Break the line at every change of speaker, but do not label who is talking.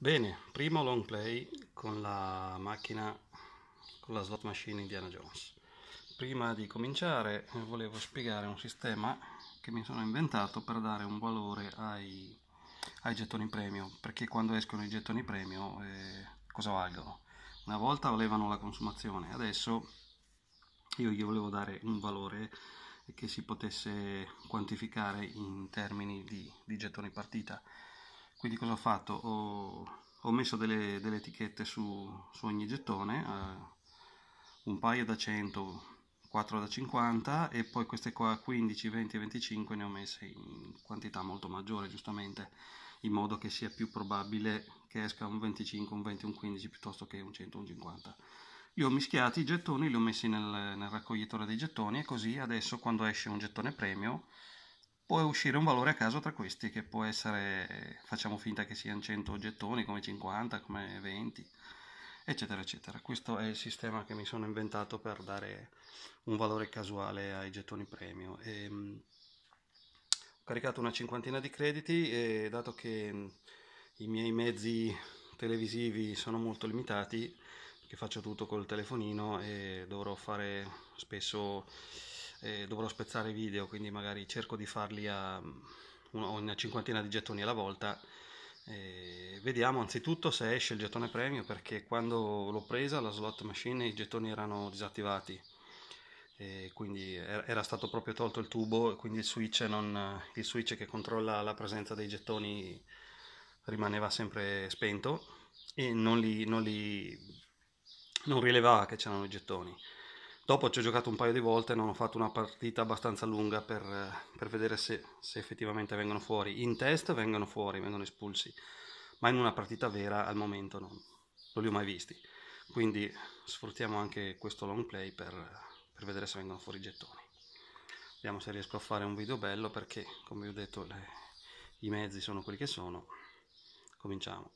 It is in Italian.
Bene, primo long play con la macchina, con la slot machine Indiana Jones. Prima di cominciare eh, volevo spiegare un sistema che mi sono inventato per dare un valore ai, ai gettoni premio, perché quando escono i gettoni premio eh, cosa valgono? Una volta valevano la consumazione, adesso io gli volevo dare un valore che si potesse quantificare in termini di, di gettoni partita quindi cosa ho fatto? Ho, ho messo delle, delle etichette su, su, ogni gettone, eh, un paio da 100, 4 da 50 e poi queste qua 15, 20 25 ne ho messe in quantità molto maggiore giustamente in modo che sia più probabile che esca un 25, un 20, un 15 piuttosto che un 100, un 50 io ho mischiato i gettoni, li ho messi nel, nel raccoglitore dei gettoni e così adesso quando esce un gettone premio può uscire un valore a caso tra questi che può essere, facciamo finta che siano 100 gettoni, come 50, come 20, eccetera, eccetera. Questo è il sistema che mi sono inventato per dare un valore casuale ai gettoni premio. E, ehm, ho caricato una cinquantina di crediti e dato che mm, i miei mezzi televisivi sono molto limitati, che faccio tutto col telefonino e dovrò fare spesso eh, dovrò spezzare i video, quindi magari cerco di farli a mm, una cinquantina di gettoni alla volta. Eh, vediamo anzitutto se esce il gettone premio perché quando l'ho presa la slot machine i gettoni erano disattivati eh, quindi er-, era stato proprio tolto il tubo e quindi il switch, non, il switch che controlla la presenza dei gettoni rimaneva sempre spento e non, li, non, li, non rilevava che c'erano i gettoni Dopo ci ho giocato un paio di volte, non ho fatto una partita abbastanza lunga per, per vedere se, se, effettivamente vengono fuori. In test vengono fuori, vengono espulsi, ma in una partita vera al momento non, non li ho mai visti. Quindi sfruttiamo anche questo long play per, per vedere se vengono fuori i gettoni. Vediamo se riesco a fare un video bello perché, come vi ho detto, le, i mezzi sono quelli che sono. Cominciamo.